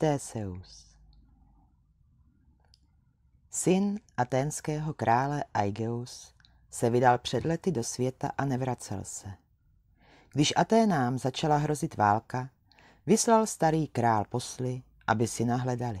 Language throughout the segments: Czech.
Téseus Syn aténského krále Aigeus se vydal před lety do světa a nevracel se. Když Aténám začala hrozit válka, vyslal starý král posly, aby si nahledali.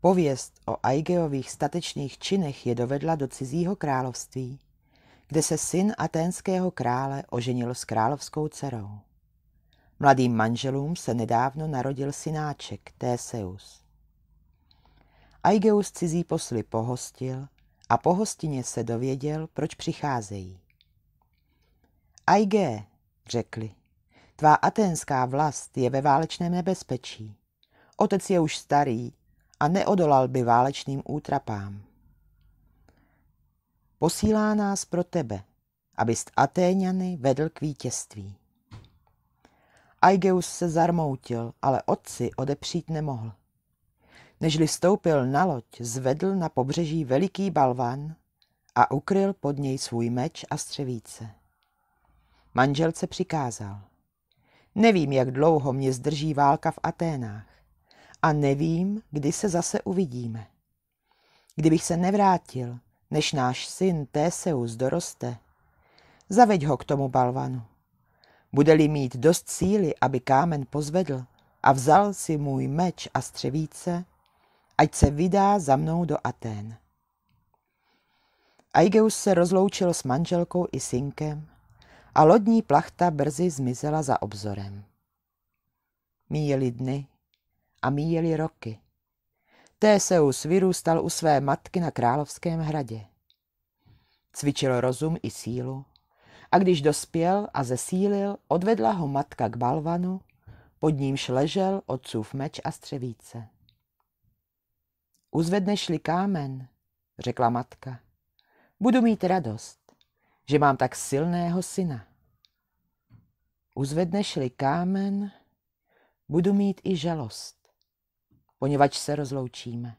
Pověst o Aigeových statečných činech je dovedla do cizího království, kde se syn aténského krále oženil s královskou dcerou. Mladým manželům se nedávno narodil synáček Téseus. Aigeus cizí posly pohostil a po hostině se dověděl, proč přicházejí. Aige, řekli, tvá atenská vlast je ve válečném nebezpečí. Otec je už starý a neodolal by válečným útrapám. Posílá nás pro tebe, abys Atéňany vedl k vítězství. Aigeus se zarmoutil, ale otci odepřít nemohl. Nežli stoupil na loď, zvedl na pobřeží veliký balvan a ukryl pod něj svůj meč a střevíce. Manželce přikázal. Nevím, jak dlouho mě zdrží válka v Aténách a nevím, kdy se zase uvidíme. Kdybych se nevrátil, než náš syn Téseus doroste, zaveď ho k tomu balvanu. Bude-li mít dost síly, aby kámen pozvedl a vzal si můj meč a střevíce, ať se vydá za mnou do Atén. Aigeus se rozloučil s manželkou i synkem a lodní plachta brzy zmizela za obzorem. Míjeli dny a míjeli roky. Téseus vyrůstal u své matky na Královském hradě. Cvičil rozum i sílu a když dospěl a zesílil, odvedla ho matka k balvanu, pod nímž ležel otcův meč a střevíce. Uzvedneš-li kámen, řekla matka, budu mít radost, že mám tak silného syna. Uzvedneš-li kámen, budu mít i žalost, poněvadž se rozloučíme.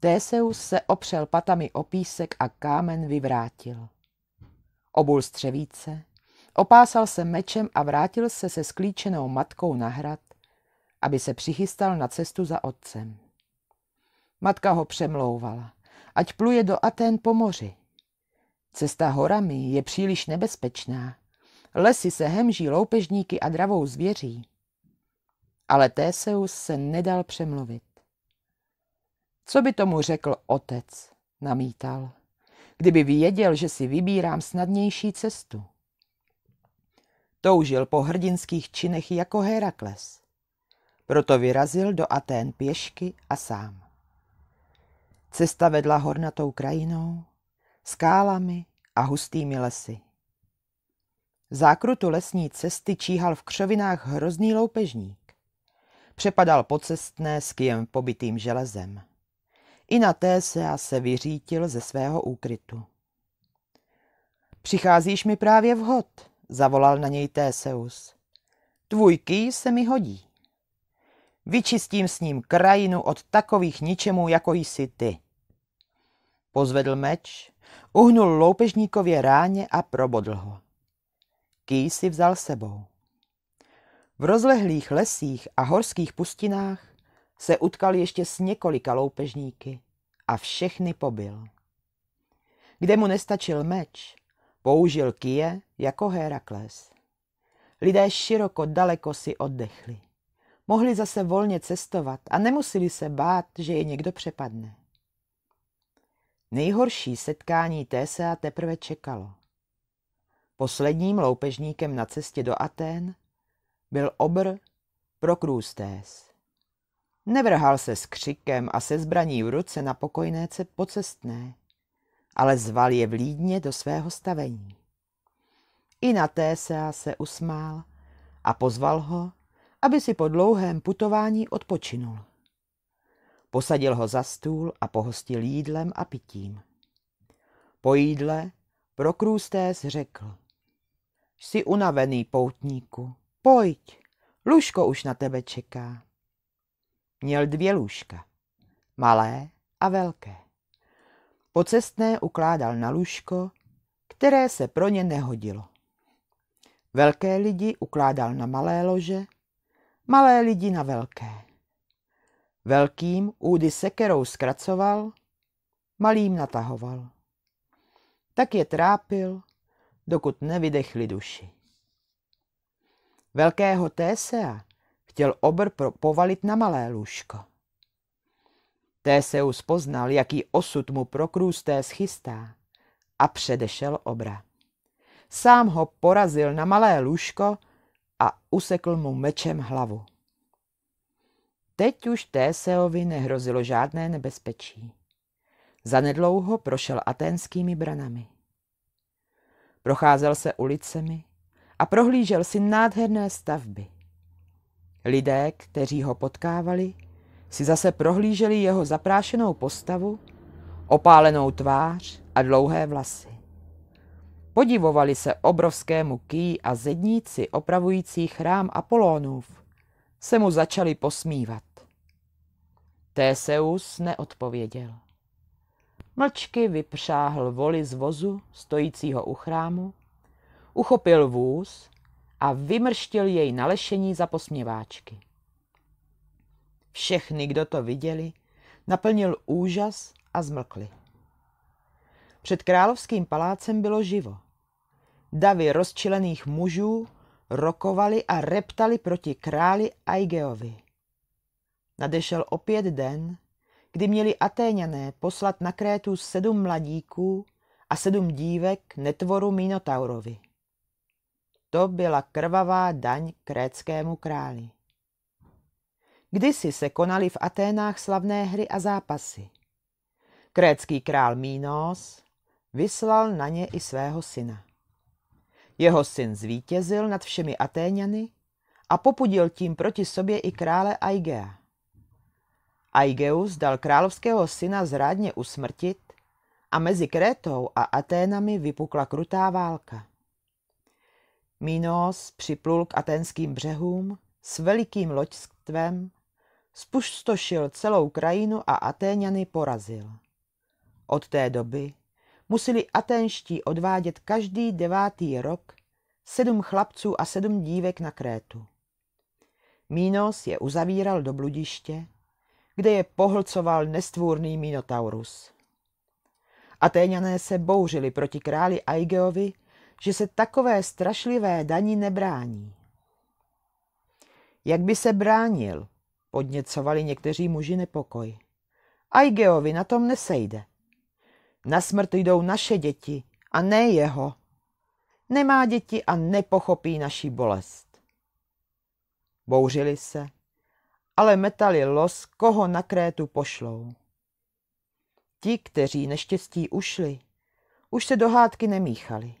Téseus se opřel patami o písek a kámen vyvrátil. Obul střevíce, opásal se mečem a vrátil se se sklíčenou matkou na hrad, aby se přichystal na cestu za otcem. Matka ho přemlouvala, ať pluje do Atén po moři. Cesta horami je příliš nebezpečná. Lesy se hemží loupežníky a dravou zvěří. Ale Téseus se nedal přemluvit. Co by tomu řekl otec, namítal kdyby věděl, že si vybírám snadnější cestu. Toužil po hrdinských činech jako Herakles. Proto vyrazil do Atén pěšky a sám. Cesta vedla hornatou krajinou, skálami a hustými lesy. V zákrutu lesní cesty číhal v křovinách hrozný loupežník. Přepadal cestné s kijem pobitým železem. I na té se já se vyřítil ze svého úkrytu. Přicházíš mi právě vhod, zavolal na něj Téseus. Tvůj ký se mi hodí. Vyčistím s ním krajinu od takových ničemů, jako jsi ty. Pozvedl meč, uhnul loupežníkově ráně a probodl ho. Ký si vzal sebou. V rozlehlých lesích a horských pustinách se utkal ještě s několika loupežníky a všechny pobil. Kde mu nestačil meč, použil kije jako Herakles. Lidé široko daleko si oddechli. Mohli zase volně cestovat a nemuseli se bát, že je někdo přepadne. Nejhorší setkání Tsa teprve čekalo. Posledním loupežníkem na cestě do Atén byl obr Prokrůstés. Nevrhal se s křikem a se zbraní v ruce na pokojnéce pocestné, ale zval je vlídně do svého stavení. I na té se usmál a pozval ho, aby si po dlouhém putování odpočinul. Posadil ho za stůl a pohostil jídlem a pitím. Po jídle prokrůstés řekl. Jsi unavený, poutníku, pojď, lůžko už na tebe čeká. Měl dvě lůžka, malé a velké. Pocestné ukládal na lůžko, které se pro ně nehodilo. Velké lidi ukládal na malé lože, malé lidi na velké. Velkým údy sekerou zkracoval, malým natahoval. Tak je trápil, dokud nevydechli duši. Velkého Tésea chtěl obr povalit na malé lůžko. Téseus poznal, jaký osud mu prokrůsté schystá a předešel obra. Sám ho porazil na malé lůžko a usekl mu mečem hlavu. Teď už Téseovi nehrozilo žádné nebezpečí. Zanedlouho prošel aténskými branami. Procházel se ulicemi a prohlížel si nádherné stavby – Lidé, kteří ho potkávali, si zase prohlíželi jeho zaprášenou postavu, opálenou tvář a dlouhé vlasy. Podivovali se obrovskému ký a zedníci opravující chrám Apolónův se mu začali posmívat. Téseus neodpověděl. Mlčky vypřáhl voli z vozu, stojícího u chrámu, uchopil vůz a vymrštil jej nalešení za posměváčky. Všechny, kdo to viděli, naplnil úžas a zmlkli. Před královským palácem bylo živo. Davy rozčilených mužů rokovali a reptali proti králi Aigeovi. Nadešel opět den, kdy měli Atéňané poslat na Krétu sedm mladíků a sedm dívek netvoru Minotaurovi. To byla krvavá daň kréckému králi. Kdysi se konaly v Aténách slavné hry a zápasy. Krécký král Mínos vyslal na ně i svého syna. Jeho syn zvítězil nad všemi Atéňany a popudil tím proti sobě i krále Aigea. Aigeus dal královského syna zrádně usmrtit a mezi Krétou a Aténami vypukla krutá válka. Minos připlul k atenským břehům s velikým loďstvem, spustošil celou krajinu a Atéňany porazil. Od té doby museli atenští odvádět každý devátý rok sedm chlapců a sedm dívek na Krétu. Minos je uzavíral do bludiště, kde je pohlcoval nestvůrný Minotaurus. Atéňané se bouřili proti králi Aigeovi že se takové strašlivé daní nebrání. Jak by se bránil, podněcovali někteří muži nepokoj. Aigeovi na tom nesejde. Na smrt jdou naše děti a ne jeho. Nemá děti a nepochopí naší bolest. Bouřili se, ale metali los, koho na krétu pošlou. Ti, kteří neštěstí ušli, už se do hádky nemíchali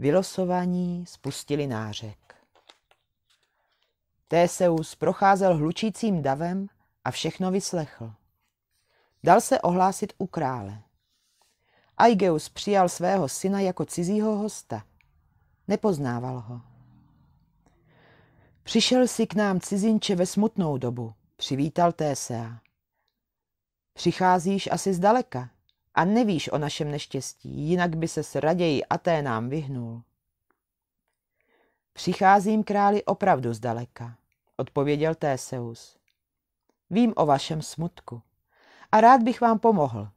vylosovaní spustili nářek. Téseus procházel hlučícím davem a všechno vyslechl. Dal se ohlásit u krále. Aigeus přijal svého syna jako cizího hosta. Nepoznával ho. Přišel si k nám cizinče ve smutnou dobu, přivítal Tésea. Přicházíš asi zdaleka, a nevíš o našem neštěstí, jinak by ses raději Aténám vyhnul. Přicházím králi opravdu zdaleka, odpověděl Téseus. Vím o vašem smutku a rád bych vám pomohl.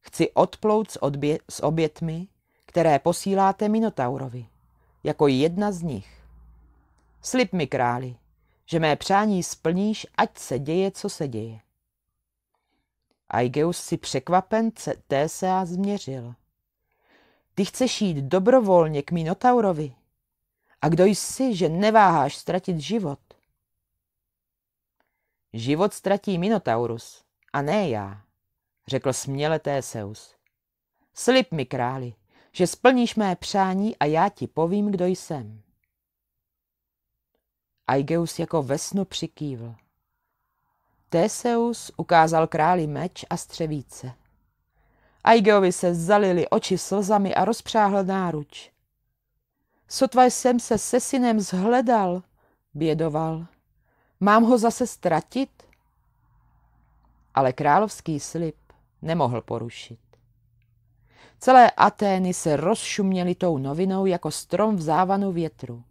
Chci odplout s, odbě- s obětmi, které posíláte Minotaurovi, jako jedna z nich. Slib mi, králi, že mé přání splníš, ať se děje, co se děje. Aigeus si překvapen a změřil. Ty chceš jít dobrovolně k Minotaurovi? A kdo jsi, že neváháš ztratit život? Život ztratí Minotaurus, a ne já, řekl směle Téseus. Slib mi, králi, že splníš mé přání a já ti povím, kdo jsem. Aigeus jako ve snu přikývl. Teseus ukázal králi meč a střevíce. Aigeovi se zalili oči slzami a rozpřáhl náruč. Sotva jsem se se synem zhledal, bědoval. Mám ho zase ztratit? Ale královský slib nemohl porušit. Celé Atény se rozšuměly tou novinou jako strom v závanu větru.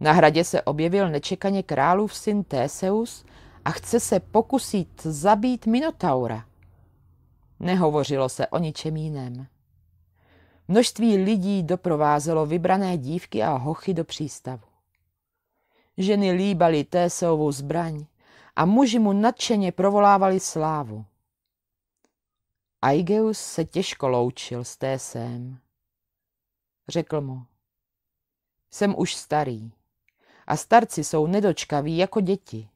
Na hradě se objevil nečekaně králův syn Téseus a chce se pokusit zabít Minotaura. Nehovořilo se o ničem jiném. Množství lidí doprovázelo vybrané dívky a hochy do přístavu. Ženy líbali Téseovu zbraň a muži mu nadšeně provolávali slávu. Aigeus se těžko loučil s Tésem. Řekl mu, jsem už starý a starci jsou nedočkaví jako děti.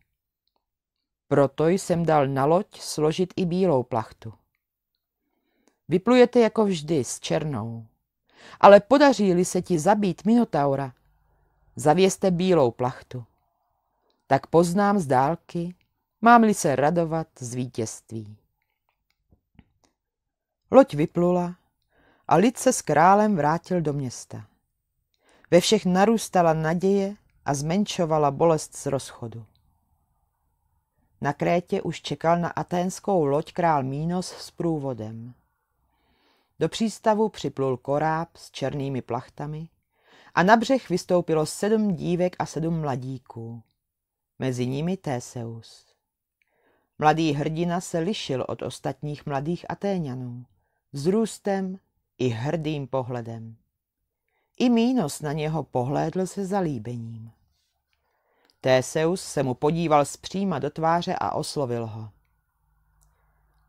Proto jsem dal na loď složit i bílou plachtu. Vyplujete jako vždy s černou. Ale podaří-li se ti zabít Minotaura, zavěste bílou plachtu. Tak poznám z dálky, mám-li se radovat z vítězství. Loď vyplula a lid se s králem vrátil do města. Ve všech narůstala naděje a zmenšovala bolest z rozchodu. Na Krétě už čekal na aténskou loď král Mínos s průvodem. Do přístavu připlul koráb s černými plachtami a na břeh vystoupilo sedm dívek a sedm mladíků. Mezi nimi Téseus. Mladý hrdina se lišil od ostatních mladých Atéňanů vzrůstem i hrdým pohledem. I Mínos na něho pohlédl se zalíbením. Téseus se mu podíval zpříma do tváře a oslovil ho.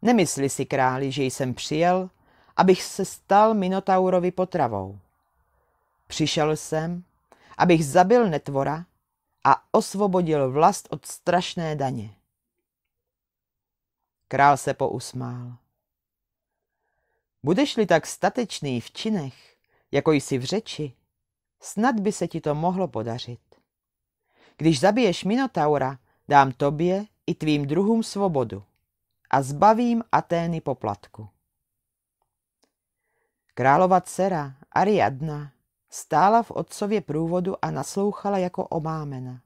Nemysli si, králi, že jsem přijel, abych se stal Minotaurovi potravou. Přišel jsem, abych zabil netvora a osvobodil vlast od strašné daně. Král se pousmál. Budeš-li tak statečný v činech, jako jsi v řeči, snad by se ti to mohlo podařit. Když zabiješ Minotaura, dám tobě i tvým druhům svobodu a zbavím Atény poplatku. Králova dcera Ariadna stála v otcově průvodu a naslouchala jako omámena.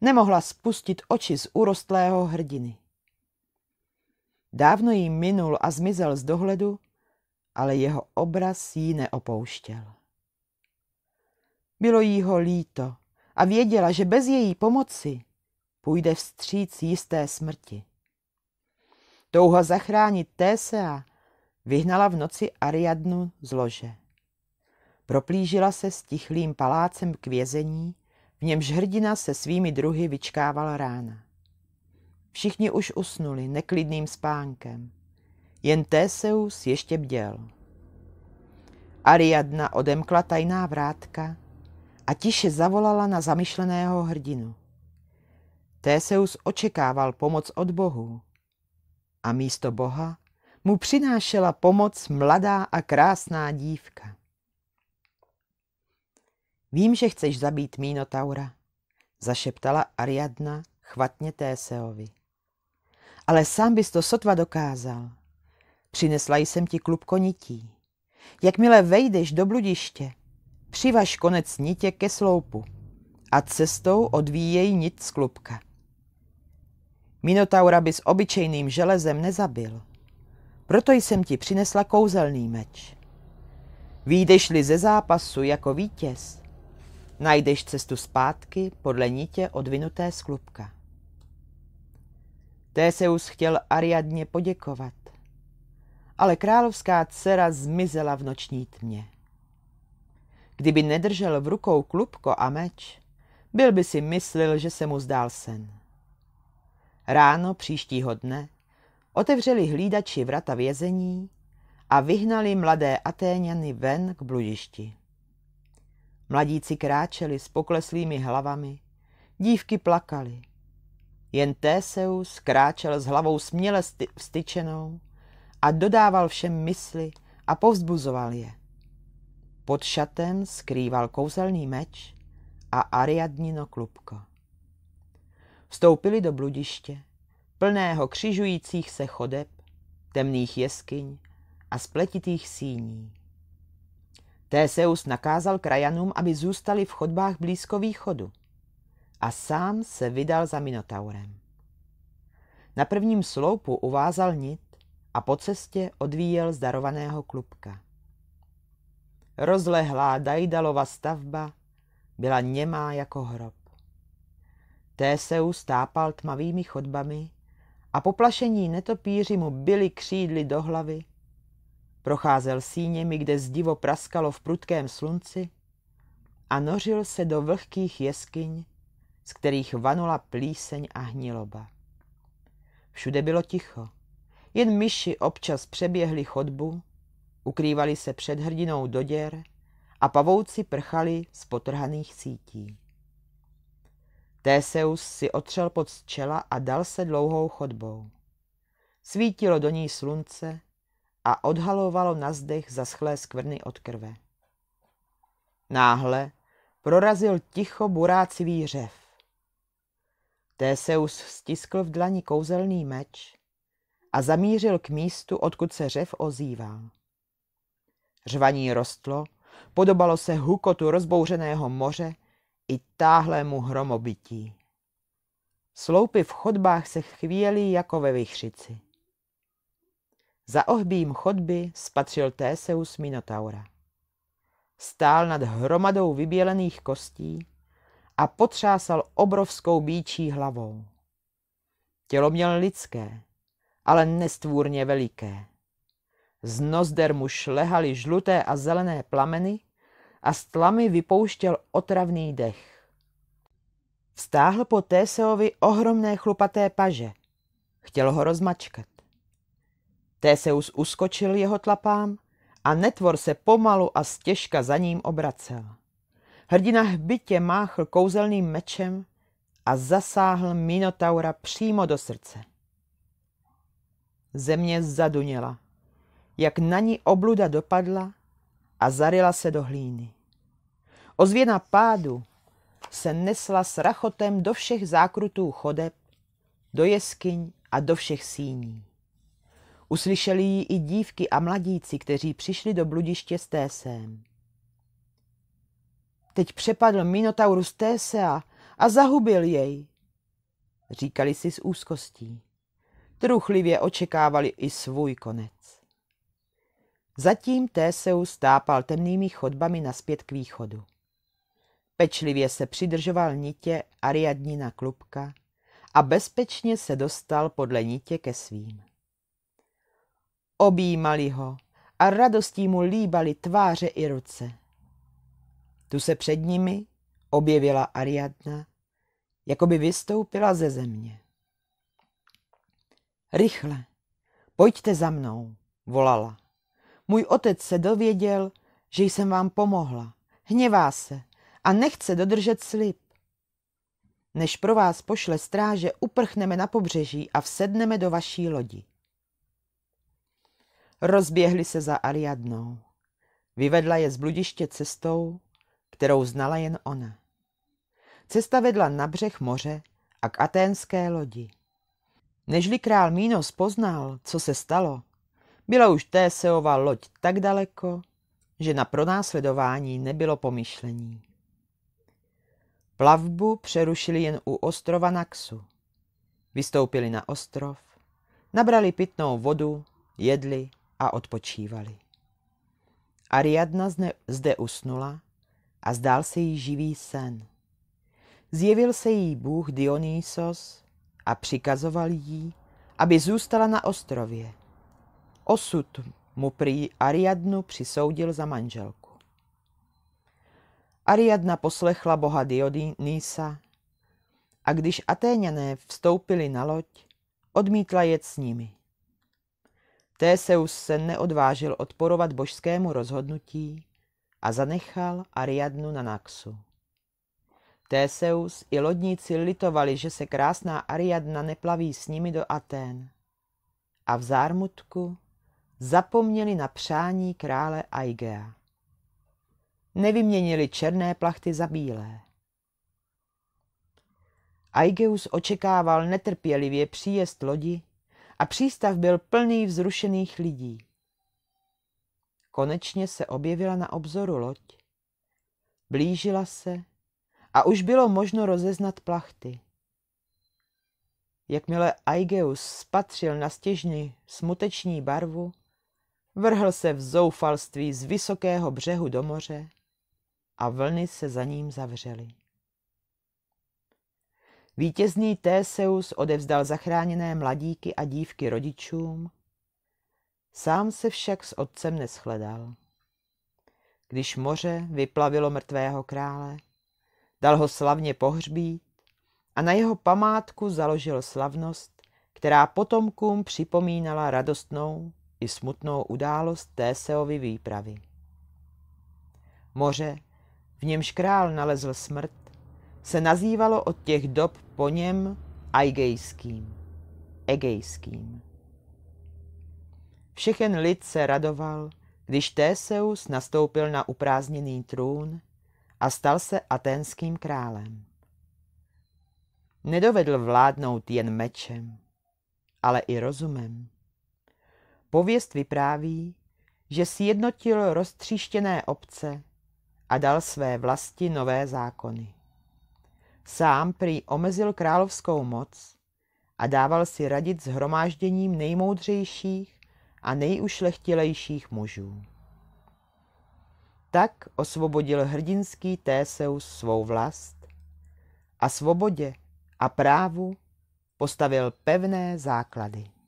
Nemohla spustit oči z urostlého hrdiny. Dávno jí minul a zmizel z dohledu, ale jeho obraz jí neopouštěl. Bylo jí ho líto, a věděla, že bez její pomoci půjde vstříc jisté smrti. Touha zachránit Tésea vyhnala v noci Ariadnu z lože. Proplížila se tichlým palácem k vězení, v němž hrdina se svými druhy vyčkával rána. Všichni už usnuli neklidným spánkem. Jen Téseus ještě bděl. Ariadna odemkla tajná vrátka a tiše zavolala na zamyšleného hrdinu. Téseus očekával pomoc od Bohu, a místo boha mu přinášela pomoc mladá a krásná dívka. Vím, že chceš zabít Minotaura, zašeptala Ariadna chvatně Téseovi. Ale sám bys to sotva dokázal. Přinesla jsem ti klub konití. Jakmile vejdeš do bludiště, Přivaž konec nitě ke sloupu a cestou odvíjej nit z klubka. Minotaura by s obyčejným železem nezabil. Proto jsem ti přinesla kouzelný meč. Výjdeš-li ze zápasu jako vítěz, najdeš cestu zpátky podle nitě odvinuté z klubka. Téseus chtěl Ariadně poděkovat, ale královská dcera zmizela v noční tmě. Kdyby nedržel v rukou klubko a meč, byl by si myslel, že se mu zdál sen. Ráno příštího dne otevřeli hlídači vrata vězení a vyhnali mladé Atéňany ven k bludišti. Mladíci kráčeli s pokleslými hlavami, dívky plakali. Jen Téseus kráčel s hlavou směle vstyčenou a dodával všem mysli a povzbuzoval je. Pod šatem skrýval kouzelný meč a Ariadnino klubko. Vstoupili do bludiště, plného křižujících se chodeb, temných jeskyň a spletitých síní. Téseus nakázal krajanům, aby zůstali v chodbách blízko východu a sám se vydal za Minotaurem. Na prvním sloupu uvázal nit a po cestě odvíjel zdarovaného klubka. Rozlehlá Dajdalova stavba byla němá jako hrob. Téseus stápal tmavými chodbami a poplašení netopíři mu byli křídly do hlavy. Procházel síněmi, kde zdivo praskalo v prudkém slunci a nořil se do vlhkých jeskyň, z kterých vanula plíseň a hniloba. Všude bylo ticho. Jen myši občas přeběhly chodbu ukrývali se před hrdinou do děr a pavouci prchali z potrhaných sítí. Téseus si otřel pod čela a dal se dlouhou chodbou. Svítilo do ní slunce a odhalovalo na zdech zaschlé skvrny od krve. Náhle prorazil ticho burácivý řev. Téseus stiskl v dlani kouzelný meč a zamířil k místu, odkud se řev ozýval. Řvaní rostlo, podobalo se hukotu rozbouřeného moře i táhlému hromobití. Sloupy v chodbách se chvíli jako ve vychřici. Za ohbím chodby spatřil Téseus Minotaura. Stál nad hromadou vybělených kostí a potřásal obrovskou bíčí hlavou. Tělo měl lidské, ale nestvůrně veliké. Z nozder mu šlehaly žluté a zelené plameny a z tlamy vypouštěl otravný dech. Vstáhl po Téseovi ohromné chlupaté paže. Chtěl ho rozmačkat. Téseus uskočil jeho tlapám a netvor se pomalu a stěžka za ním obracel. Hrdina hbitě máchl kouzelným mečem a zasáhl Minotaura přímo do srdce. Země zaduněla jak na ní obluda dopadla a zarila se do hlíny. Ozvěna pádu se nesla s rachotem do všech zákrutů chodeb, do jeskyň a do všech síní. Uslyšeli ji i dívky a mladíci, kteří přišli do bludiště s Tésem. Teď přepadl Minotaurus Tésea a zahubil jej, říkali si s úzkostí. Truchlivě očekávali i svůj konec. Zatím Téseus tápal temnými chodbami naspět k východu. Pečlivě se přidržoval nitě Ariadnina klubka a bezpečně se dostal podle nitě ke svým. Objímali ho a radostí mu líbali tváře i ruce. Tu se před nimi objevila Ariadna, jako by vystoupila ze země. Rychle, pojďte za mnou, volala. Můj otec se dověděl, že jsem vám pomohla. Hněvá se a nechce dodržet slib. Než pro vás pošle stráže, uprchneme na pobřeží a vsedneme do vaší lodi. Rozběhli se za Ariadnou. Vyvedla je z bludiště cestou, kterou znala jen ona. Cesta vedla na břeh moře a k aténské lodi. Nežli král Mínos poznal, co se stalo, byla už Téseova loď tak daleko, že na pronásledování nebylo pomyšlení. Plavbu přerušili jen u ostrova Naxu. Vystoupili na ostrov, nabrali pitnou vodu, jedli a odpočívali. Ariadna zde usnula a zdál se jí živý sen. Zjevil se jí bůh Dionýsos a přikazoval jí, aby zůstala na ostrově – Osud mu prý Ariadnu přisoudil za manželku. Ariadna poslechla boha Dionýsa a když Atéňané vstoupili na loď, odmítla jet s nimi. Téseus se neodvážil odporovat božskému rozhodnutí a zanechal Ariadnu na Naxu. Téseus i lodníci litovali, že se krásná Ariadna neplaví s nimi do Atén. A v zármutku zapomněli na přání krále Aigea. Nevyměnili černé plachty za bílé. Aigeus očekával netrpělivě příjezd lodi a přístav byl plný vzrušených lidí. Konečně se objevila na obzoru loď. Blížila se a už bylo možno rozeznat plachty. Jakmile Aigeus spatřil na stěžni smuteční barvu, Vrhl se v zoufalství z vysokého břehu do moře a vlny se za ním zavřely. Vítězný Téseus odevzdal zachráněné mladíky a dívky rodičům, sám se však s otcem neschledal. Když moře vyplavilo mrtvého krále, dal ho slavně pohřbít a na jeho památku založil slavnost, která potomkům připomínala radostnou i smutnou událost Téseovy výpravy. Moře, v němž král nalezl smrt, se nazývalo od těch dob po něm Aigejským, Egejským. Všechen lid se radoval, když Téseus nastoupil na uprázdněný trůn a stal se aténským králem. Nedovedl vládnout jen mečem, ale i rozumem. Pověst vypráví, že sjednotil roztříštěné obce a dal své vlasti nové zákony. Sám prý omezil královskou moc a dával si radit s hromážděním nejmoudřejších a nejušlechtilejších mužů. Tak osvobodil hrdinský Téseus svou vlast a svobodě a právu postavil pevné základy.